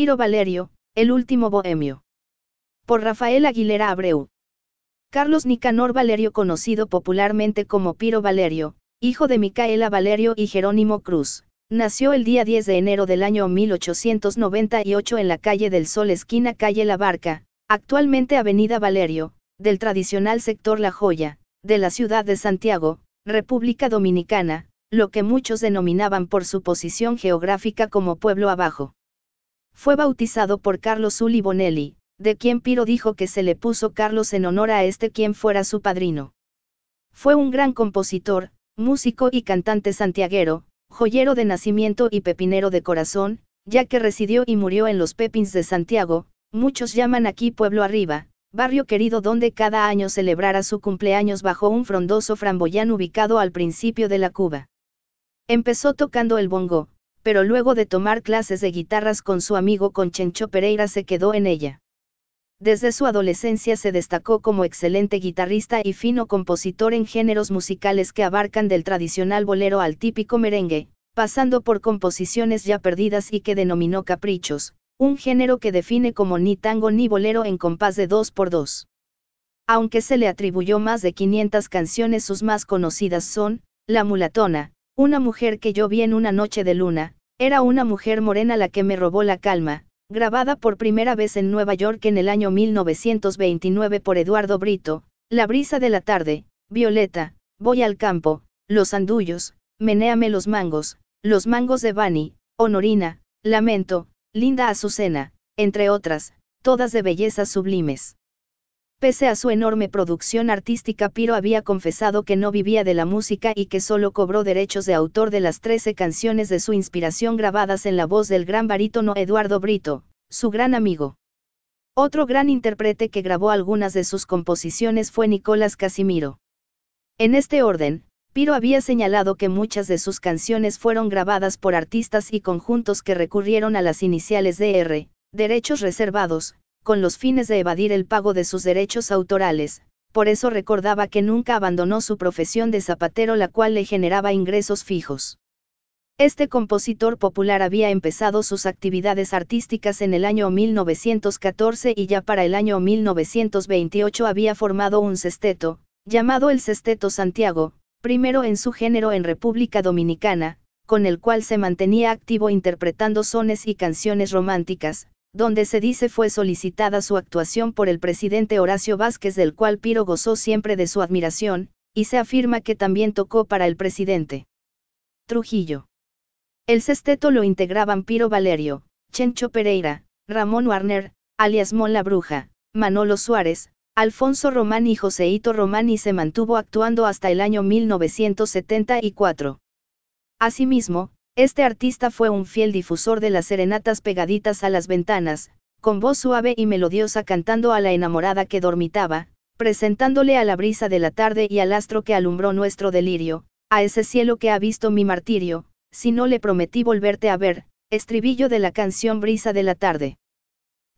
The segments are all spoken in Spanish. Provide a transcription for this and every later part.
Piro Valerio, El último bohemio. Por Rafael Aguilera Abreu. Carlos Nicanor Valerio, conocido popularmente como Piro Valerio, hijo de Micaela Valerio y Jerónimo Cruz, nació el día 10 de enero del año 1898 en la calle del Sol, esquina calle La Barca, actualmente Avenida Valerio, del tradicional sector La Joya, de la ciudad de Santiago, República Dominicana, lo que muchos denominaban por su posición geográfica como pueblo abajo. Fue bautizado por Carlos Uli Bonelli, de quien Piro dijo que se le puso Carlos en honor a este quien fuera su padrino. Fue un gran compositor, músico y cantante santiaguero, joyero de nacimiento y pepinero de corazón, ya que residió y murió en los Pepins de Santiago, muchos llaman aquí Pueblo Arriba, barrio querido donde cada año celebrara su cumpleaños bajo un frondoso framboyán ubicado al principio de la Cuba. Empezó tocando el bongo, pero luego de tomar clases de guitarras con su amigo Conchencho Pereira se quedó en ella. Desde su adolescencia se destacó como excelente guitarrista y fino compositor en géneros musicales que abarcan del tradicional bolero al típico merengue, pasando por composiciones ya perdidas y que denominó caprichos, un género que define como ni tango ni bolero en compás de 2 por 2 Aunque se le atribuyó más de 500 canciones, sus más conocidas son, La Mulatona, una mujer que yo vi en una noche de luna, era una mujer morena la que me robó la calma, grabada por primera vez en Nueva York en el año 1929 por Eduardo Brito, La brisa de la tarde, Violeta, voy al campo, los andullos, menéame los mangos, los mangos de Bani, Honorina, Lamento, Linda Azucena, entre otras, todas de bellezas sublimes. Pese a su enorme producción artística, Piro había confesado que no vivía de la música y que solo cobró derechos de autor de las 13 canciones de su inspiración grabadas en la voz del gran barítono Eduardo Brito, su gran amigo. Otro gran intérprete que grabó algunas de sus composiciones fue Nicolás Casimiro. En este orden, Piro había señalado que muchas de sus canciones fueron grabadas por artistas y conjuntos que recurrieron a las iniciales DR, derechos reservados, con los fines de evadir el pago de sus derechos autorales, por eso recordaba que nunca abandonó su profesión de zapatero la cual le generaba ingresos fijos. Este compositor popular había empezado sus actividades artísticas en el año 1914 y ya para el año 1928 había formado un sesteto, llamado el Sesteto Santiago, primero en su género en República Dominicana, con el cual se mantenía activo interpretando sones y canciones románticas, donde se dice fue solicitada su actuación por el presidente Horacio Vázquez del cual Piro gozó siempre de su admiración, y se afirma que también tocó para el presidente. Trujillo. El sexteto lo integraban Piro Valerio, Chencho Pereira, Ramón Warner, alias Mon la Bruja, Manolo Suárez, Alfonso Román y Joseito Román y se mantuvo actuando hasta el año 1974. Asimismo, este artista fue un fiel difusor de las serenatas pegaditas a las ventanas, con voz suave y melodiosa cantando a la enamorada que dormitaba, presentándole a la brisa de la tarde y al astro que alumbró nuestro delirio, a ese cielo que ha visto mi martirio, si no le prometí volverte a ver, estribillo de la canción Brisa de la tarde.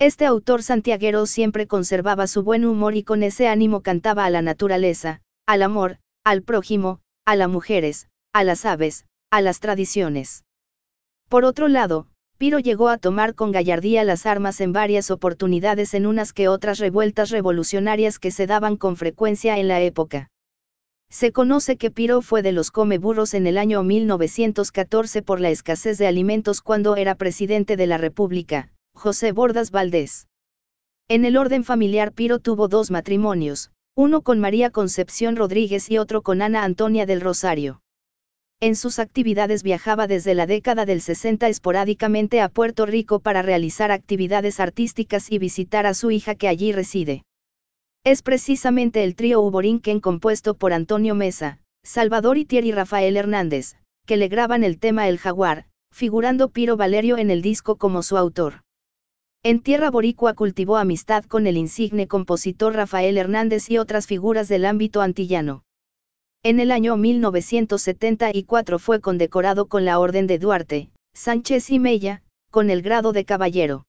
Este autor santiaguero siempre conservaba su buen humor y con ese ánimo cantaba a la naturaleza, al amor, al prójimo, a las mujeres, a las aves, a las tradiciones. Por otro lado, Piro llegó a tomar con gallardía las armas en varias oportunidades en unas que otras revueltas revolucionarias que se daban con frecuencia en la época. Se conoce que Piro fue de los comeburros en el año 1914 por la escasez de alimentos cuando era presidente de la República, José Bordas Valdés. En el orden familiar Piro tuvo dos matrimonios, uno con María Concepción Rodríguez y otro con Ana Antonia del Rosario. En sus actividades viajaba desde la década del 60 esporádicamente a Puerto Rico para realizar actividades artísticas y visitar a su hija que allí reside. Es precisamente el trío Uborinquen compuesto por Antonio Mesa, Salvador y y Rafael Hernández, que le graban el tema El Jaguar, figurando Piro Valerio en el disco como su autor. En Tierra Boricua cultivó amistad con el insigne compositor Rafael Hernández y otras figuras del ámbito antillano. En el año 1974 fue condecorado con la Orden de Duarte, Sánchez y Mella, con el grado de caballero.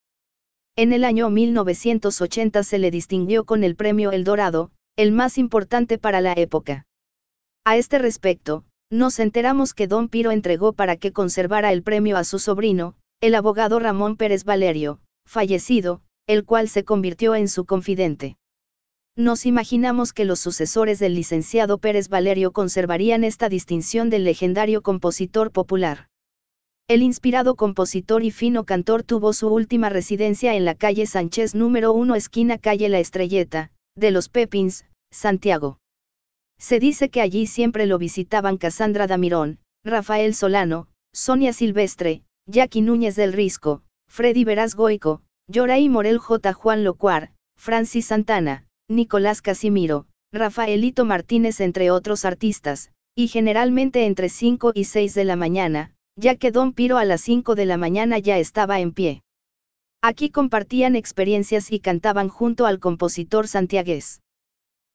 En el año 1980 se le distinguió con el premio El Dorado, el más importante para la época. A este respecto, nos enteramos que don Piro entregó para que conservara el premio a su sobrino, el abogado Ramón Pérez Valerio, fallecido, el cual se convirtió en su confidente. Nos imaginamos que los sucesores del licenciado Pérez Valerio conservarían esta distinción del legendario compositor popular. El inspirado compositor y fino cantor tuvo su última residencia en la calle Sánchez número 1 esquina calle La Estrelleta, de los Pepins, Santiago. Se dice que allí siempre lo visitaban Casandra Damirón, Rafael Solano, Sonia Silvestre, Jackie Núñez del Risco, Freddy Verás Goico, Yoray Morel J. Juan Locuar, Francis Santana, Nicolás Casimiro, Rafaelito Martínez entre otros artistas, y generalmente entre 5 y 6 de la mañana, ya que Don Piro a las 5 de la mañana ya estaba en pie. Aquí compartían experiencias y cantaban junto al compositor santiagués.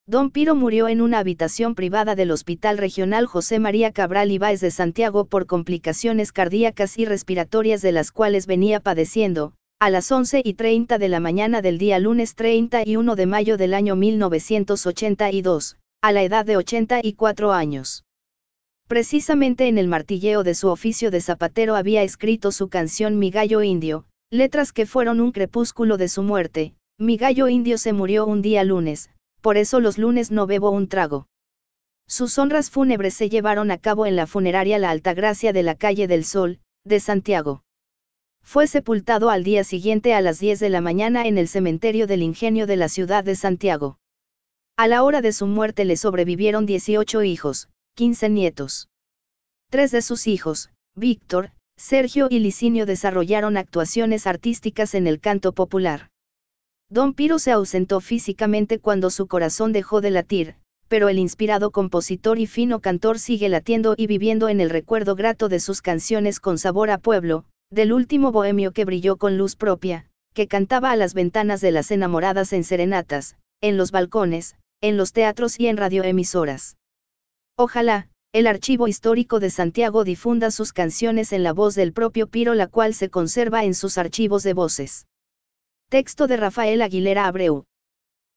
Don Piro murió en una habitación privada del Hospital Regional José María Cabral Ibáez de Santiago por complicaciones cardíacas y respiratorias de las cuales venía padeciendo, a las 11 y 30 de la mañana del día lunes 31 de mayo del año 1982, a la edad de 84 años. Precisamente en el martilleo de su oficio de zapatero había escrito su canción Mi gallo indio, letras que fueron un crepúsculo de su muerte, mi gallo indio se murió un día lunes, por eso los lunes no bebo un trago. Sus honras fúnebres se llevaron a cabo en la funeraria La Altagracia de la calle del Sol, de Santiago. Fue sepultado al día siguiente a las 10 de la mañana en el cementerio del ingenio de la ciudad de Santiago. A la hora de su muerte le sobrevivieron 18 hijos, 15 nietos. Tres de sus hijos, Víctor, Sergio y Licinio desarrollaron actuaciones artísticas en el canto popular. Don Piro se ausentó físicamente cuando su corazón dejó de latir, pero el inspirado compositor y fino cantor sigue latiendo y viviendo en el recuerdo grato de sus canciones con sabor a pueblo, del último bohemio que brilló con luz propia, que cantaba a las ventanas de las enamoradas en serenatas, en los balcones, en los teatros y en radioemisoras. Ojalá, el archivo histórico de Santiago difunda sus canciones en la voz del propio Piro, la cual se conserva en sus archivos de voces. Texto de Rafael Aguilera Abreu,